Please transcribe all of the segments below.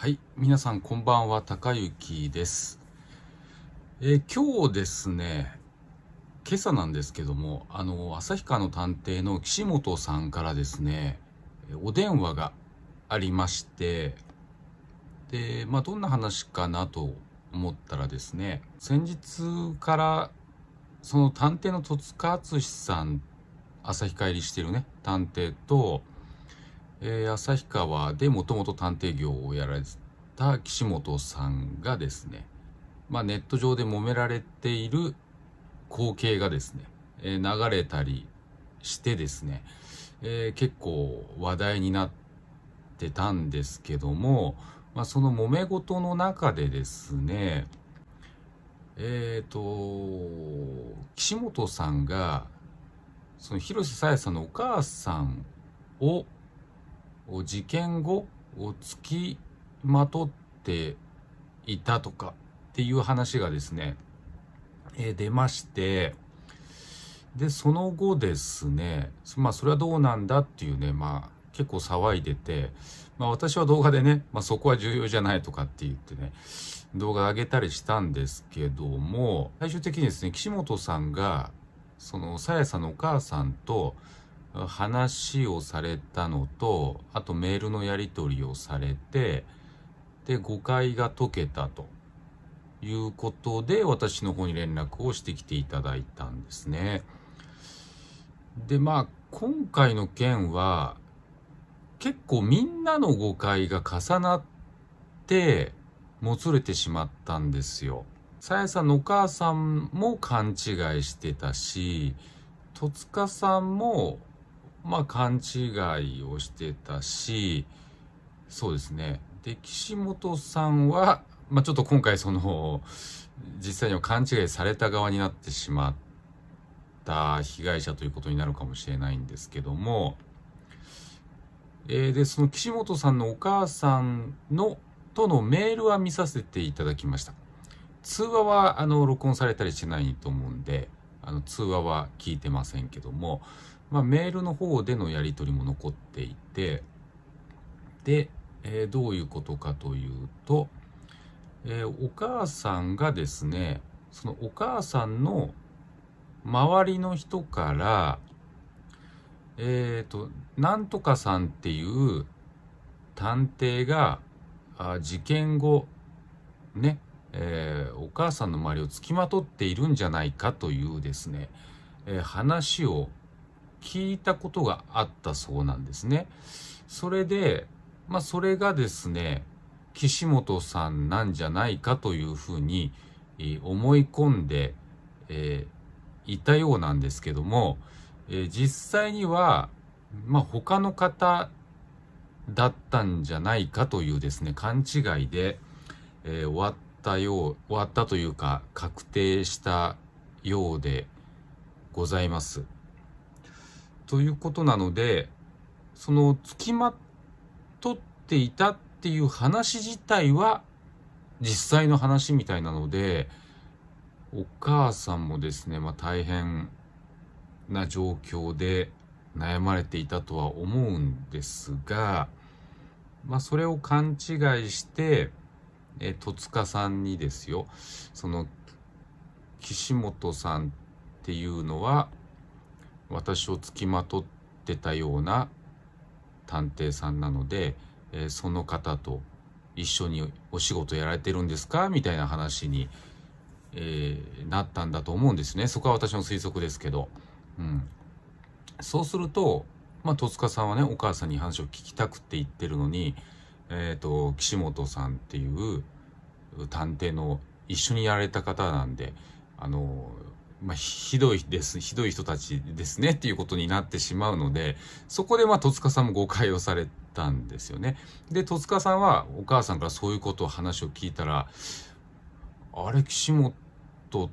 はい。皆さん、こんばんは。高幸です。えー、今日ですね、今朝なんですけども、あの、旭川の探偵の岸本さんからですね、お電話がありまして、で、まあ、どんな話かなと思ったらですね、先日から、その探偵の戸塚敦さん、旭川入りしてるね、探偵と、えー、旭川でもともと探偵業をやられてた岸本さんがですね、まあ、ネット上で揉められている光景がですね、えー、流れたりしてですね、えー、結構話題になってたんですけども、まあ、その揉め事の中でですねえっ、ー、と岸本さんがその広瀬さやさんのお母さんを事件後をつきまとっていたとかっていう話がですね、えー、出ましてでその後ですねまあそれはどうなんだっていうねまあ結構騒いでて、まあ、私は動画でね、まあ、そこは重要じゃないとかって言ってね動画上げたりしたんですけども最終的にですね岸本さんがそのさやさんのお母さんと話をされたのと、あとメールのやり取りをされて、で、誤解が解けたということで、私の方に連絡をしてきていただいたんですね。で、まあ、今回の件は、結構みんなの誤解が重なって、もつれてしまったんですよ。さやさんのお母さんも勘違いしてたし、戸塚さんもまあ、勘違いをしてたし、そうですね。で、岸本さんは、まあ、ちょっと今回その、実際には勘違いされた側になってしまった被害者ということになるかもしれないんですけども、えー、で、その岸本さんのお母さんの、とのメールは見させていただきました。通話は、あの、録音されたりしてないと思うんで、あの、通話は聞いてませんけども、まあ、メールの方でのやり取りも残っていて、で、えー、どういうことかというと、えー、お母さんがですね、そのお母さんの周りの人から、えっ、ー、と、なんとかさんっていう探偵が、あ事件後、ね、えー、お母さんの周りをつきまとっているんじゃないかというですね、えー、話を聞いたことがあったそうなんですね。それで、まあ、それがですね、岸本さんなんじゃないかというふうに思い込んで、えー、いたようなんですけども、えー、実際には、まあ、他の方だったんじゃないかというですね、勘違いで、えー、終わったよう、終わったというか、確定したようでございます。ということなので、そのつきまとっていたっていう話自体は実際の話みたいなので、お母さんもですね、まあ、大変な状況で悩まれていたとは思うんですが、まあ、それを勘違いして、え、戸塚さんにですよ、その、岸本さんっていうのは、私をつきまとってたような探偵さんなので、えー、その方と一緒にお仕事やられてるんですかみたいな話に、えー、なったんだと思うんですね。そこは私の推測ですけど。うん。そうすると、まあ、戸塚さんはね、お母さんに話を聞きたくて言ってるのに、えっ、ー、と、岸本さんっていう探偵の一緒にやられた方なんで、あの、まあ、ひどいです、ひどい人たちですねっていうことになってしまうので、そこでまあ、戸塚さんも誤解をされたんですよね。で、戸塚さんはお母さんからそういうことを話を聞いたら、あれ、岸本っ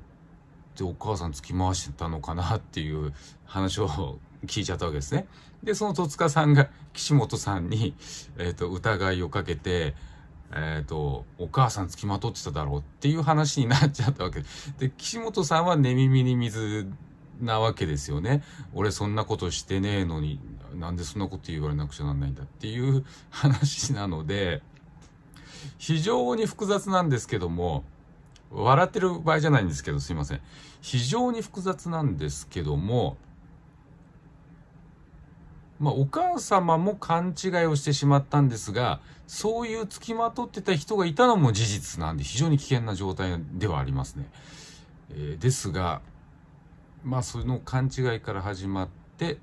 てお母さん突き回してたのかなっていう話を聞いちゃったわけですね。で、その戸塚さんが岸本さんに、えっ、ー、と、疑いをかけて、えー、と、お母さん付きまとってただろうっていう話になっちゃったわけで、岸本さんは寝耳に水なわけですよね。俺そんなことしてねえのに、なんでそんなこと言われなくちゃなんないんだっていう話なので、非常に複雑なんですけども、笑ってる場合じゃないんですけど、すいません。非常に複雑なんですけども、まあ、お母様も勘違いをしてしまったんですが、そういう付きまとってた人がいたのも事実なんで、非常に危険な状態ではありますね。えー、ですが、まあ、その勘違いから始まって、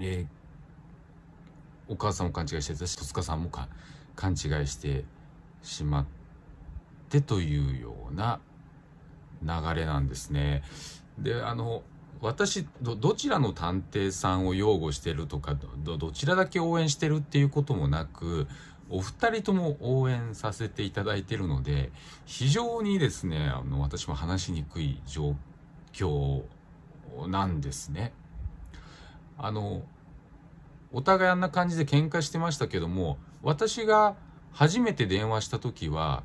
えー、お母さんも勘違いしてたし、戸塚さんも勘違いしてしまってというような流れなんですね。で、あの、私どちらの探偵さんを擁護してるとかどちらだけ応援してるっていうこともなくお二人とも応援させていただいてるので非常にですねあの私も話しにくい状況なんですね。あのお互いあんな感じで喧嘩してましたけども私が初めて電話した時は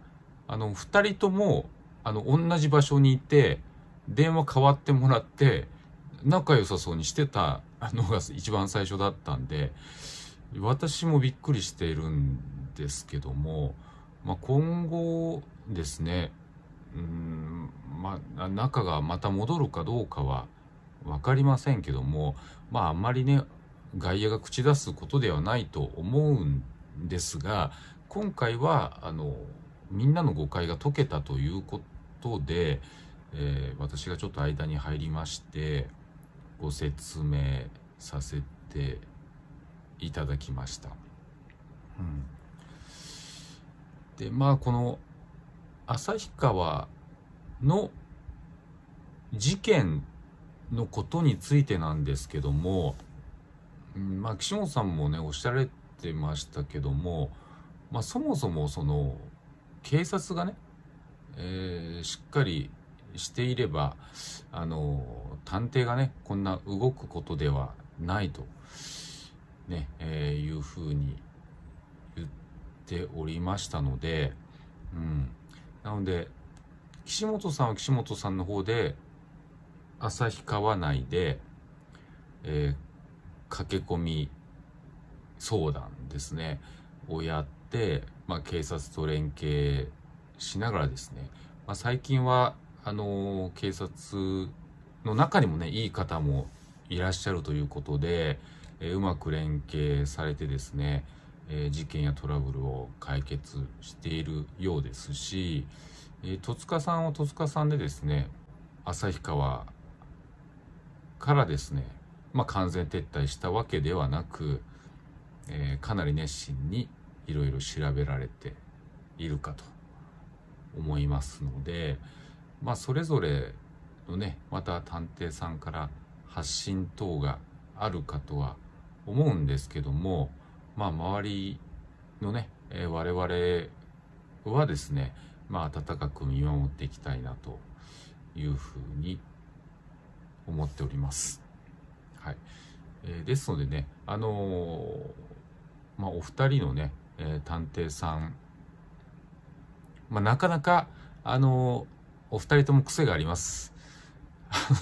あの2人ともあの同じ場所にいて電話変わってもらって仲良さそうにしてたのが一番最初だったんで、私もびっくりしているんですけども、まあ、今後ですね、うん、まあ、仲がまた戻るかどうかは分かりませんけども、まあ、あんまりね、外野が口出すことではないと思うんですが、今回は、あの、みんなの誤解が解けたということで、えー、私がちょっと間に入りまして、ご説明させていただきました。うん、でまあこの旭川の事件のことについてなんですけども、まあ、岸本さんもねおっしゃられてましたけども、まあ、そもそもその警察がね、えー、しっかりしていれば、あの、探偵がね、こんな動くことではないと、ね、えー、いうふうに言っておりましたので、うん。なので、岸本さんは岸本さんの方で、旭川内で、えー、駆け込み相談ですね、をやって、まあ、警察と連携しながらですね、まあ、最近はあの警察の中にもねいい方もいらっしゃるということで、えうまく連携されてですね、え事件やトラブルを解決しているようですし、え戸塚さんは戸塚さんでですね旭川からですね、まあ、完全撤退したわけではなく、えー、かなり熱心にいろいろ調べられているかと思いますので、まあ、それぞれのねまた探偵さんから発信等があるかとは思うんですけども、まあ、周りのね、え我々はですね、まあ、温かく見守っていきたいなというふうに思っております。はいえー、ですのでね、あのー、まあ、お二人のね、えー、探偵さん、まあ、なかなか、あのーお二人とも癖があります。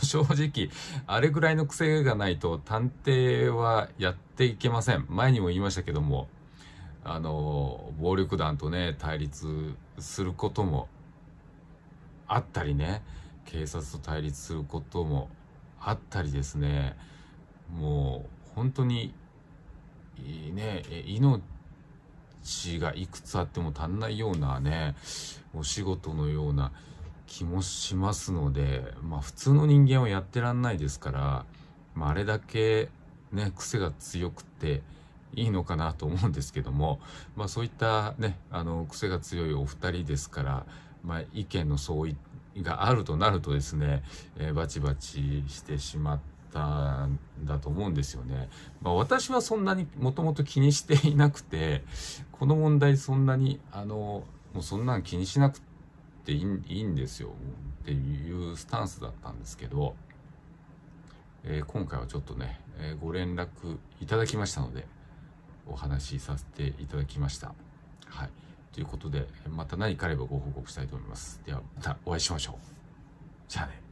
正直、あれぐらいの癖がないと探偵はやっていけません。前にも言いましたけども、あの、暴力団とね、対立することもあったりね、警察と対立することもあったりですね、もう本当に、ね、命がいくつあっても足んないようなね、お仕事のような、気もしますので、まあ、普通の人間はやってらんないですから、まあ、あれだけね、癖が強くていいのかなと思うんですけども、まあ、そういったね、あの、癖が強いお二人ですから、まあ、意見の相違があるとなるとですね、えー、バチバチしてしまって、たんだと思うんですよね。まあ、私はそんなにもともと気にしていなくて、この問題そんなに、あの、もうそんなん気にしなくていいんですよっていうスタンスだったんですけど、えー、今回はちょっとね、えー、ご連絡いただきましたのでお話しさせていただきました。はい、ということでまた何かあればご報告したいと思います。ではまたお会いしましょう。じゃあね。